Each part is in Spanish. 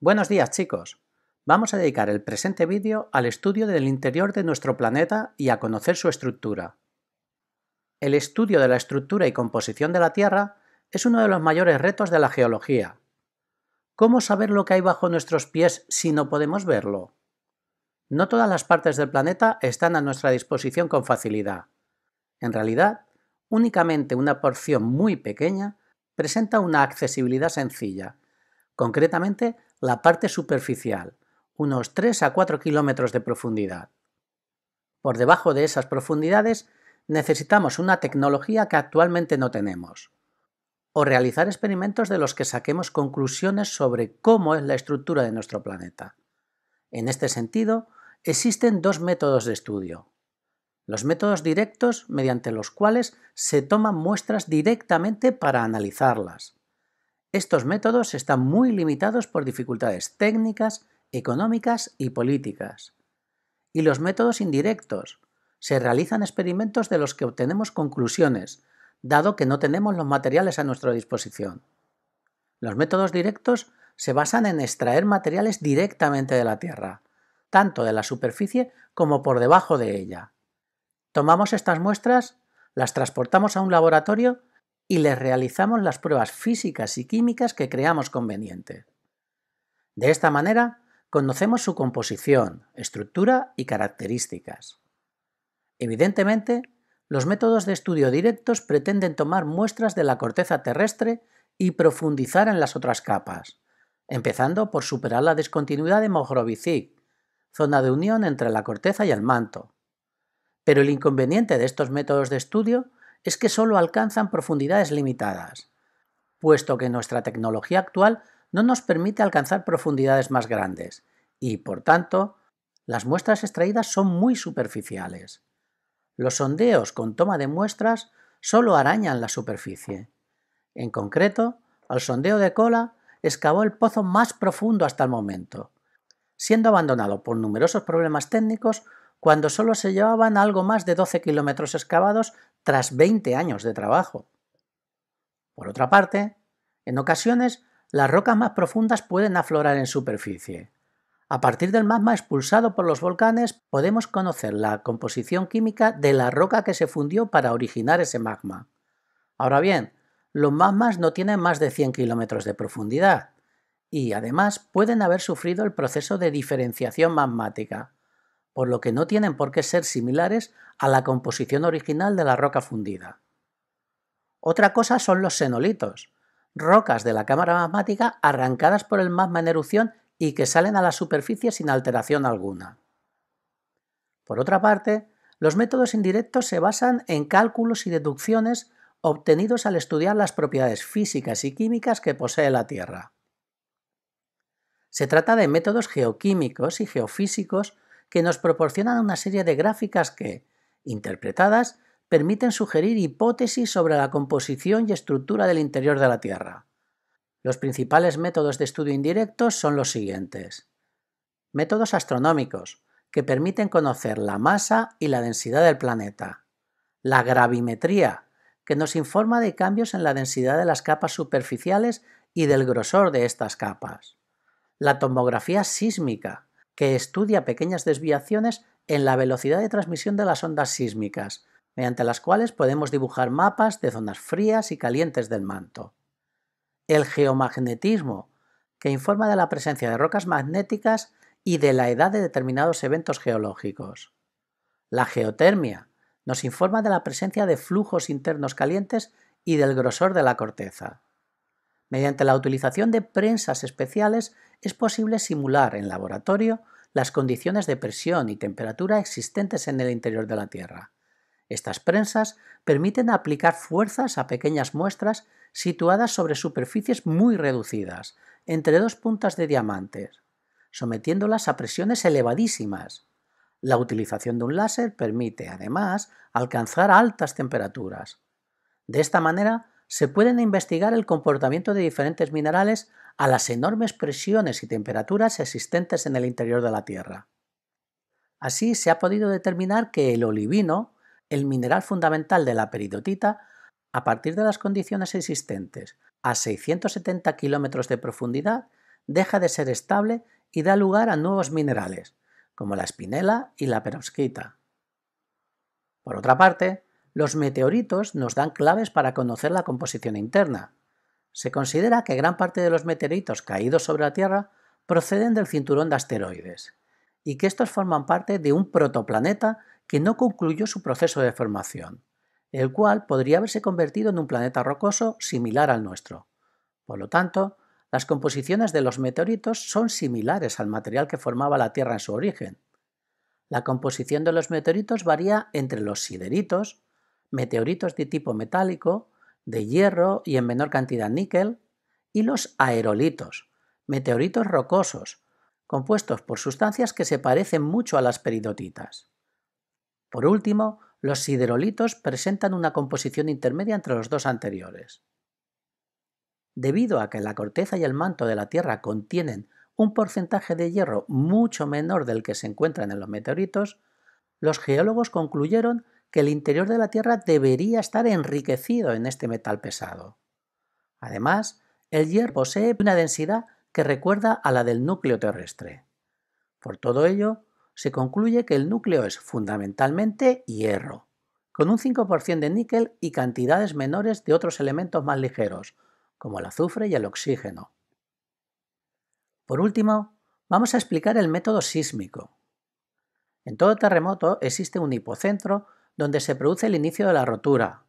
Buenos días chicos. Vamos a dedicar el presente vídeo al estudio del interior de nuestro planeta y a conocer su estructura. El estudio de la estructura y composición de la Tierra es uno de los mayores retos de la geología. ¿Cómo saber lo que hay bajo nuestros pies si no podemos verlo? No todas las partes del planeta están a nuestra disposición con facilidad. En realidad, únicamente una porción muy pequeña presenta una accesibilidad sencilla, concretamente la parte superficial, unos 3 a 4 kilómetros de profundidad. Por debajo de esas profundidades necesitamos una tecnología que actualmente no tenemos, o realizar experimentos de los que saquemos conclusiones sobre cómo es la estructura de nuestro planeta. En este sentido, existen dos métodos de estudio. Los métodos directos mediante los cuales se toman muestras directamente para analizarlas estos métodos están muy limitados por dificultades técnicas, económicas y políticas. Y los métodos indirectos. Se realizan experimentos de los que obtenemos conclusiones, dado que no tenemos los materiales a nuestra disposición. Los métodos directos se basan en extraer materiales directamente de la Tierra, tanto de la superficie como por debajo de ella. Tomamos estas muestras, las transportamos a un laboratorio y les realizamos las pruebas físicas y químicas que creamos conveniente. De esta manera, conocemos su composición, estructura y características. Evidentemente, los métodos de estudio directos pretenden tomar muestras de la corteza terrestre y profundizar en las otras capas, empezando por superar la discontinuidad de Mohorovicic, zona de unión entre la corteza y el manto. Pero el inconveniente de estos métodos de estudio es que solo alcanzan profundidades limitadas, puesto que nuestra tecnología actual no nos permite alcanzar profundidades más grandes y, por tanto, las muestras extraídas son muy superficiales. Los sondeos con toma de muestras solo arañan la superficie. En concreto, al sondeo de cola excavó el pozo más profundo hasta el momento, siendo abandonado por numerosos problemas técnicos cuando solo se llevaban algo más de 12 kilómetros excavados tras 20 años de trabajo. Por otra parte, en ocasiones las rocas más profundas pueden aflorar en superficie. A partir del magma expulsado por los volcanes podemos conocer la composición química de la roca que se fundió para originar ese magma. Ahora bien, los magmas no tienen más de 100 kilómetros de profundidad y además pueden haber sufrido el proceso de diferenciación magmática, por lo que no tienen por qué ser similares a la composición original de la roca fundida. Otra cosa son los senolitos, rocas de la cámara magmática arrancadas por el magma en erupción y que salen a la superficie sin alteración alguna. Por otra parte, los métodos indirectos se basan en cálculos y deducciones obtenidos al estudiar las propiedades físicas y químicas que posee la Tierra. Se trata de métodos geoquímicos y geofísicos que nos proporcionan una serie de gráficas que, interpretadas, permiten sugerir hipótesis sobre la composición y estructura del interior de la Tierra. Los principales métodos de estudio indirectos son los siguientes. Métodos astronómicos, que permiten conocer la masa y la densidad del planeta. La gravimetría, que nos informa de cambios en la densidad de las capas superficiales y del grosor de estas capas. La tomografía sísmica, que estudia pequeñas desviaciones en la velocidad de transmisión de las ondas sísmicas, mediante las cuales podemos dibujar mapas de zonas frías y calientes del manto. El geomagnetismo, que informa de la presencia de rocas magnéticas y de la edad de determinados eventos geológicos. La geotermia, nos informa de la presencia de flujos internos calientes y del grosor de la corteza. Mediante la utilización de prensas especiales es posible simular en laboratorio las condiciones de presión y temperatura existentes en el interior de la Tierra. Estas prensas permiten aplicar fuerzas a pequeñas muestras situadas sobre superficies muy reducidas, entre dos puntas de diamantes, sometiéndolas a presiones elevadísimas. La utilización de un láser permite, además, alcanzar altas temperaturas. De esta manera, se pueden investigar el comportamiento de diferentes minerales a las enormes presiones y temperaturas existentes en el interior de la Tierra. Así se ha podido determinar que el olivino, el mineral fundamental de la peridotita, a partir de las condiciones existentes a 670 kilómetros de profundidad, deja de ser estable y da lugar a nuevos minerales, como la espinela y la perovskita. Por otra parte, los meteoritos nos dan claves para conocer la composición interna. Se considera que gran parte de los meteoritos caídos sobre la Tierra proceden del cinturón de asteroides, y que estos forman parte de un protoplaneta que no concluyó su proceso de formación, el cual podría haberse convertido en un planeta rocoso similar al nuestro. Por lo tanto, las composiciones de los meteoritos son similares al material que formaba la Tierra en su origen. La composición de los meteoritos varía entre los sideritos, meteoritos de tipo metálico, de hierro y en menor cantidad níquel, y los aerolitos, meteoritos rocosos, compuestos por sustancias que se parecen mucho a las peridotitas. Por último, los siderolitos presentan una composición intermedia entre los dos anteriores. Debido a que la corteza y el manto de la Tierra contienen un porcentaje de hierro mucho menor del que se encuentran en los meteoritos, los geólogos concluyeron que el interior de la Tierra debería estar enriquecido en este metal pesado. Además, el hierro posee una densidad que recuerda a la del núcleo terrestre. Por todo ello, se concluye que el núcleo es fundamentalmente hierro, con un 5% de níquel y cantidades menores de otros elementos más ligeros, como el azufre y el oxígeno. Por último, vamos a explicar el método sísmico. En todo terremoto existe un hipocentro donde se produce el inicio de la rotura.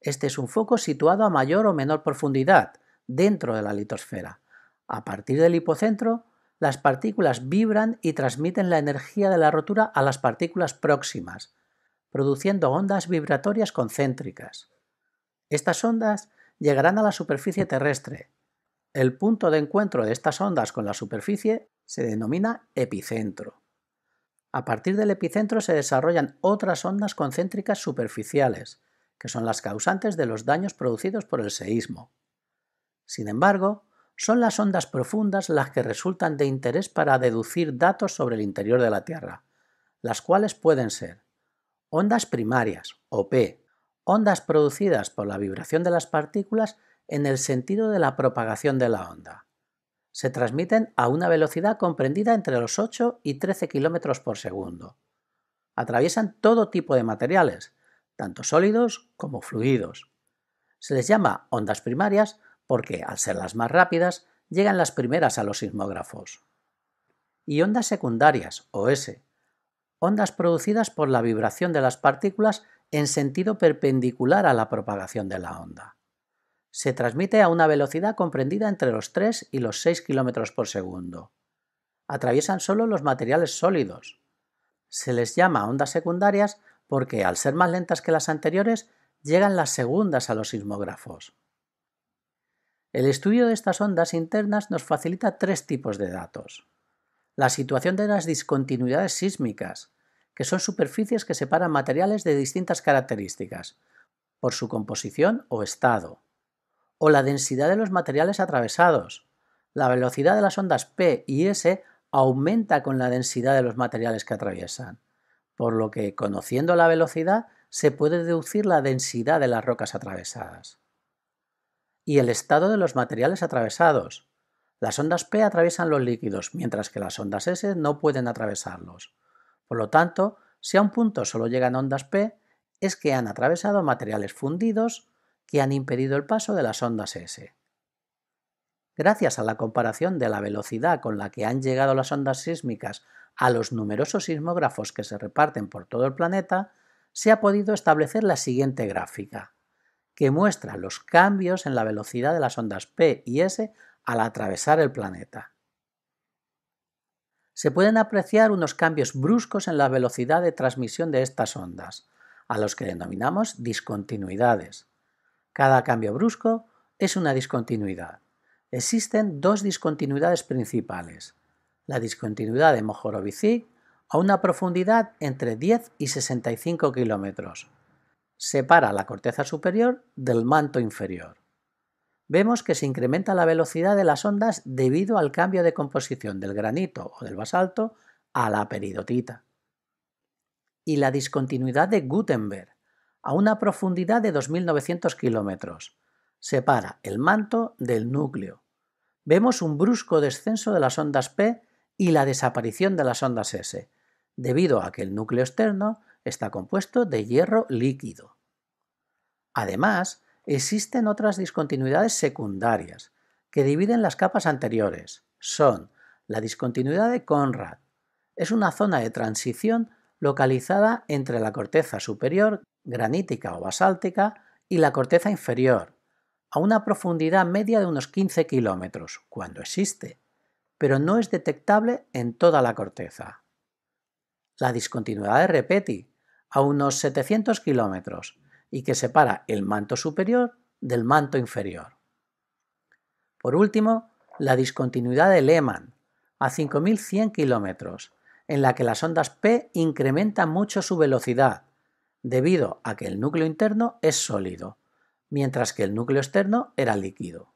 Este es un foco situado a mayor o menor profundidad dentro de la litosfera. A partir del hipocentro, las partículas vibran y transmiten la energía de la rotura a las partículas próximas, produciendo ondas vibratorias concéntricas. Estas ondas llegarán a la superficie terrestre. El punto de encuentro de estas ondas con la superficie se denomina epicentro. A partir del epicentro se desarrollan otras ondas concéntricas superficiales, que son las causantes de los daños producidos por el seísmo. Sin embargo, son las ondas profundas las que resultan de interés para deducir datos sobre el interior de la Tierra, las cuales pueden ser ondas primarias, o P, ondas producidas por la vibración de las partículas en el sentido de la propagación de la onda, se transmiten a una velocidad comprendida entre los 8 y 13 km por segundo. Atraviesan todo tipo de materiales, tanto sólidos como fluidos. Se les llama ondas primarias porque, al ser las más rápidas, llegan las primeras a los sismógrafos. Y ondas secundarias, o S, ondas producidas por la vibración de las partículas en sentido perpendicular a la propagación de la onda se transmite a una velocidad comprendida entre los 3 y los 6 km por segundo. Atraviesan solo los materiales sólidos. Se les llama ondas secundarias porque, al ser más lentas que las anteriores, llegan las segundas a los sismógrafos. El estudio de estas ondas internas nos facilita tres tipos de datos. La situación de las discontinuidades sísmicas, que son superficies que separan materiales de distintas características, por su composición o estado o la densidad de los materiales atravesados. La velocidad de las ondas P y S aumenta con la densidad de los materiales que atraviesan, por lo que conociendo la velocidad se puede deducir la densidad de las rocas atravesadas. Y el estado de los materiales atravesados. Las ondas P atraviesan los líquidos, mientras que las ondas S no pueden atravesarlos. Por lo tanto, si a un punto solo llegan ondas P, es que han atravesado materiales fundidos, que han impedido el paso de las ondas S. Gracias a la comparación de la velocidad con la que han llegado las ondas sísmicas a los numerosos sismógrafos que se reparten por todo el planeta, se ha podido establecer la siguiente gráfica, que muestra los cambios en la velocidad de las ondas P y S al atravesar el planeta. Se pueden apreciar unos cambios bruscos en la velocidad de transmisión de estas ondas, a los que denominamos discontinuidades, cada cambio brusco es una discontinuidad. Existen dos discontinuidades principales. La discontinuidad de Mohorovicic a una profundidad entre 10 y 65 kilómetros. Separa la corteza superior del manto inferior. Vemos que se incrementa la velocidad de las ondas debido al cambio de composición del granito o del basalto a la peridotita. Y la discontinuidad de Gutenberg a una profundidad de 2.900 kilómetros. Separa el manto del núcleo. Vemos un brusco descenso de las ondas P y la desaparición de las ondas S, debido a que el núcleo externo está compuesto de hierro líquido. Además, existen otras discontinuidades secundarias que dividen las capas anteriores. Son la discontinuidad de Conrad. Es una zona de transición localizada entre la corteza superior granítica o basáltica, y la corteza inferior, a una profundidad media de unos 15 kilómetros, cuando existe, pero no es detectable en toda la corteza. La discontinuidad de Repeti, a unos 700 kilómetros, y que separa el manto superior del manto inferior. Por último, la discontinuidad de Lehmann, a 5.100 kilómetros, en la que las ondas P incrementan mucho su velocidad, debido a que el núcleo interno es sólido, mientras que el núcleo externo era líquido.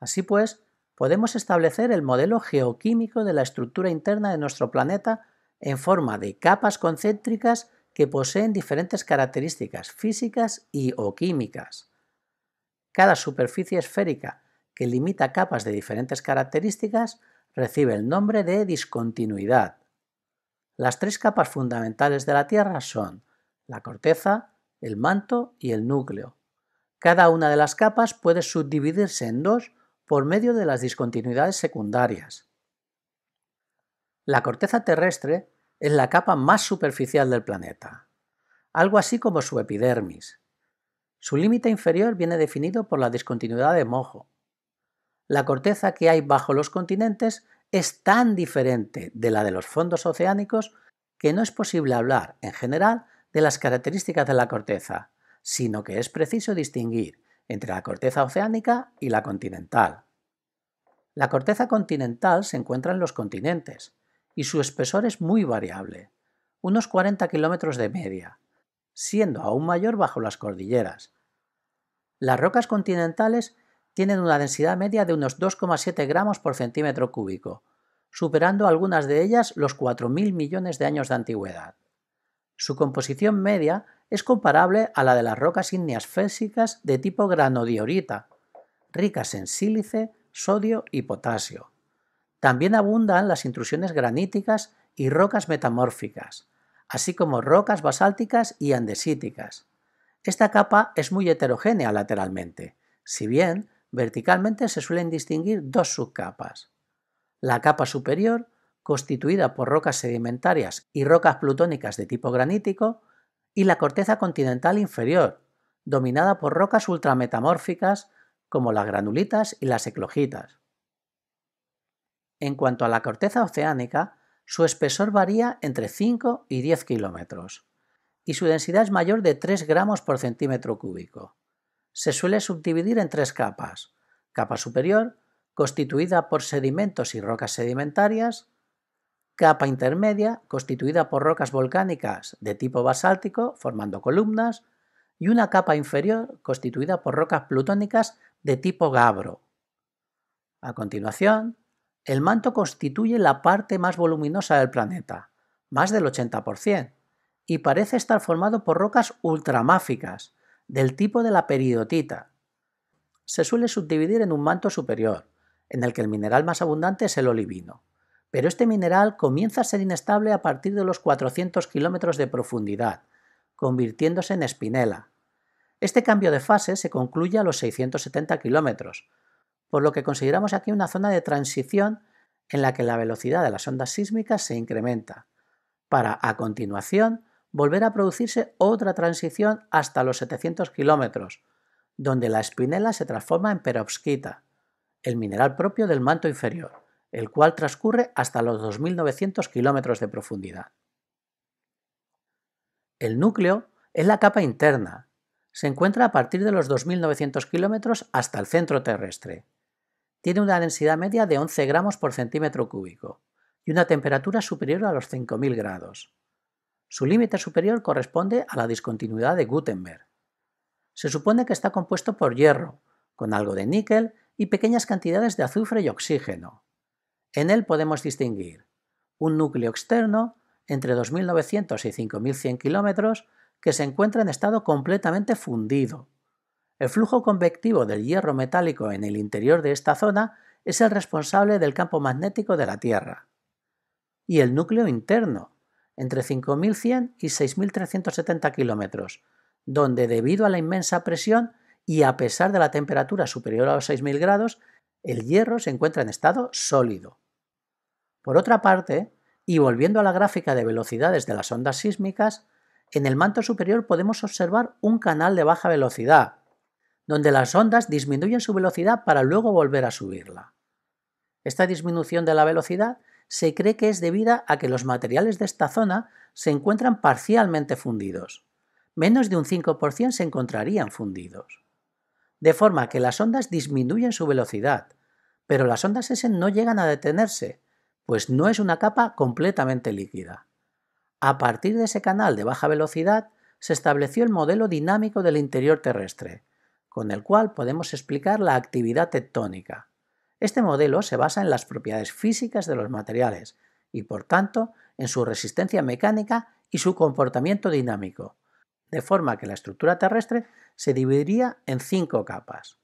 Así pues, podemos establecer el modelo geoquímico de la estructura interna de nuestro planeta en forma de capas concéntricas que poseen diferentes características físicas y o químicas. Cada superficie esférica que limita capas de diferentes características recibe el nombre de discontinuidad las tres capas fundamentales de la Tierra son la corteza, el manto y el núcleo. Cada una de las capas puede subdividirse en dos por medio de las discontinuidades secundarias. La corteza terrestre es la capa más superficial del planeta, algo así como su epidermis. Su límite inferior viene definido por la discontinuidad de Mojo. La corteza que hay bajo los continentes es tan diferente de la de los fondos oceánicos que no es posible hablar, en general, de las características de la corteza, sino que es preciso distinguir entre la corteza oceánica y la continental. La corteza continental se encuentra en los continentes y su espesor es muy variable, unos 40 kilómetros de media, siendo aún mayor bajo las cordilleras. Las rocas continentales tienen una densidad media de unos 2,7 gramos por centímetro cúbico, superando algunas de ellas los 4.000 millones de años de antigüedad. Su composición media es comparable a la de las rocas ígneas fésicas de tipo granodiorita, ricas en sílice, sodio y potasio. También abundan las intrusiones graníticas y rocas metamórficas, así como rocas basálticas y andesíticas. Esta capa es muy heterogénea lateralmente, si bien Verticalmente se suelen distinguir dos subcapas. La capa superior, constituida por rocas sedimentarias y rocas plutónicas de tipo granítico, y la corteza continental inferior, dominada por rocas ultrametamórficas como las granulitas y las eclogitas. En cuanto a la corteza oceánica, su espesor varía entre 5 y 10 kilómetros y su densidad es mayor de 3 gramos por centímetro cúbico se suele subdividir en tres capas. Capa superior, constituida por sedimentos y rocas sedimentarias. Capa intermedia, constituida por rocas volcánicas de tipo basáltico, formando columnas. Y una capa inferior, constituida por rocas plutónicas de tipo gabro. A continuación, el manto constituye la parte más voluminosa del planeta, más del 80%, y parece estar formado por rocas ultramáficas, del tipo de la peridotita. Se suele subdividir en un manto superior, en el que el mineral más abundante es el olivino, pero este mineral comienza a ser inestable a partir de los 400 kilómetros de profundidad, convirtiéndose en espinela. Este cambio de fase se concluye a los 670 kilómetros, por lo que consideramos aquí una zona de transición en la que la velocidad de las ondas sísmicas se incrementa, para a continuación volver a producirse otra transición hasta los 700 kilómetros, donde la espinela se transforma en perovskita, el mineral propio del manto inferior, el cual transcurre hasta los 2.900 kilómetros de profundidad. El núcleo es la capa interna. Se encuentra a partir de los 2.900 kilómetros hasta el centro terrestre. Tiene una densidad media de 11 gramos por centímetro cúbico y una temperatura superior a los 5.000 grados. Su límite superior corresponde a la discontinuidad de Gutenberg. Se supone que está compuesto por hierro, con algo de níquel y pequeñas cantidades de azufre y oxígeno. En él podemos distinguir un núcleo externo entre 2.900 y 5.100 kilómetros que se encuentra en estado completamente fundido. El flujo convectivo del hierro metálico en el interior de esta zona es el responsable del campo magnético de la Tierra. Y el núcleo interno, entre 5.100 y 6.370 kilómetros, donde debido a la inmensa presión y a pesar de la temperatura superior a los 6.000 grados, el hierro se encuentra en estado sólido. Por otra parte, y volviendo a la gráfica de velocidades de las ondas sísmicas, en el manto superior podemos observar un canal de baja velocidad, donde las ondas disminuyen su velocidad para luego volver a subirla. Esta disminución de la velocidad se cree que es debida a que los materiales de esta zona se encuentran parcialmente fundidos. Menos de un 5% se encontrarían fundidos. De forma que las ondas disminuyen su velocidad, pero las ondas S no llegan a detenerse, pues no es una capa completamente líquida. A partir de ese canal de baja velocidad se estableció el modelo dinámico del interior terrestre, con el cual podemos explicar la actividad tectónica. Este modelo se basa en las propiedades físicas de los materiales y, por tanto, en su resistencia mecánica y su comportamiento dinámico, de forma que la estructura terrestre se dividiría en cinco capas.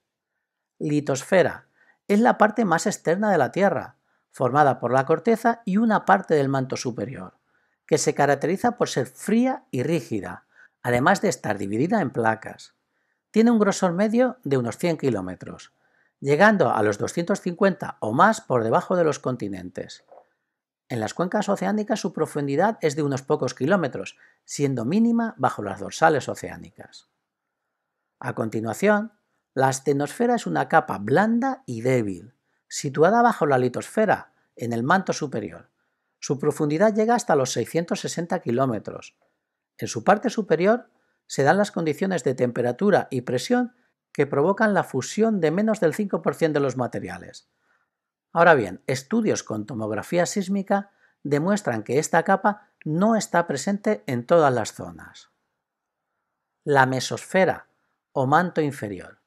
Litosfera es la parte más externa de la Tierra, formada por la corteza y una parte del manto superior, que se caracteriza por ser fría y rígida, además de estar dividida en placas. Tiene un grosor medio de unos 100 kilómetros llegando a los 250 o más por debajo de los continentes. En las cuencas oceánicas su profundidad es de unos pocos kilómetros, siendo mínima bajo las dorsales oceánicas. A continuación, la astenosfera es una capa blanda y débil, situada bajo la litosfera, en el manto superior. Su profundidad llega hasta los 660 kilómetros. En su parte superior se dan las condiciones de temperatura y presión que provocan la fusión de menos del 5% de los materiales. Ahora bien, estudios con tomografía sísmica demuestran que esta capa no está presente en todas las zonas. La mesosfera o manto inferior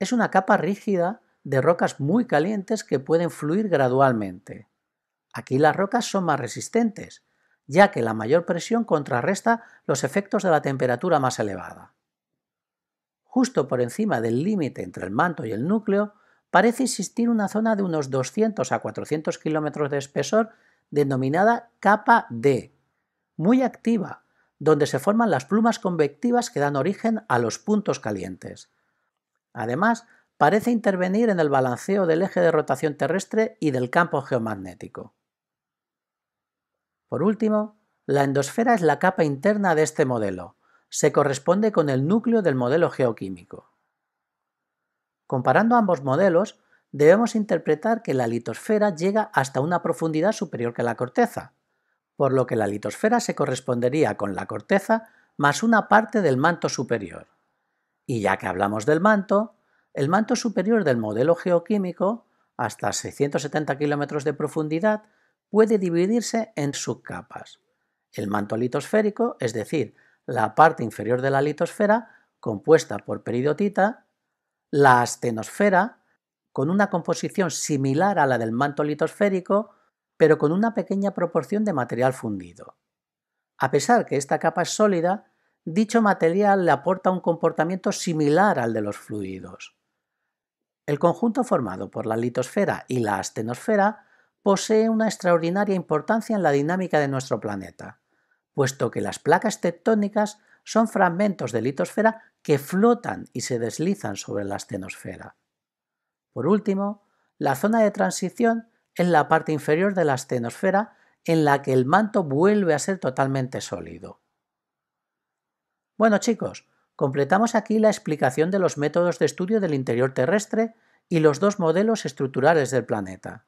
es una capa rígida de rocas muy calientes que pueden fluir gradualmente. Aquí las rocas son más resistentes, ya que la mayor presión contrarresta los efectos de la temperatura más elevada justo por encima del límite entre el manto y el núcleo, parece existir una zona de unos 200 a 400 kilómetros de espesor denominada capa D, muy activa, donde se forman las plumas convectivas que dan origen a los puntos calientes. Además, parece intervenir en el balanceo del eje de rotación terrestre y del campo geomagnético. Por último, la endosfera es la capa interna de este modelo, se corresponde con el núcleo del modelo geoquímico. Comparando ambos modelos, debemos interpretar que la litosfera llega hasta una profundidad superior que la corteza, por lo que la litosfera se correspondería con la corteza más una parte del manto superior. Y ya que hablamos del manto, el manto superior del modelo geoquímico, hasta 670 kilómetros de profundidad, puede dividirse en subcapas. El manto litosférico, es decir, la parte inferior de la litosfera, compuesta por peridotita, la astenosfera, con una composición similar a la del manto litosférico, pero con una pequeña proporción de material fundido. A pesar que esta capa es sólida, dicho material le aporta un comportamiento similar al de los fluidos. El conjunto formado por la litosfera y la astenosfera posee una extraordinaria importancia en la dinámica de nuestro planeta puesto que las placas tectónicas son fragmentos de litosfera que flotan y se deslizan sobre la astenosfera. Por último, la zona de transición es la parte inferior de la astenosfera en la que el manto vuelve a ser totalmente sólido. Bueno chicos, completamos aquí la explicación de los métodos de estudio del interior terrestre y los dos modelos estructurales del planeta.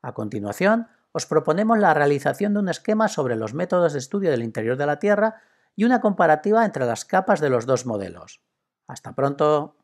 A continuación, os proponemos la realización de un esquema sobre los métodos de estudio del interior de la Tierra y una comparativa entre las capas de los dos modelos. Hasta pronto.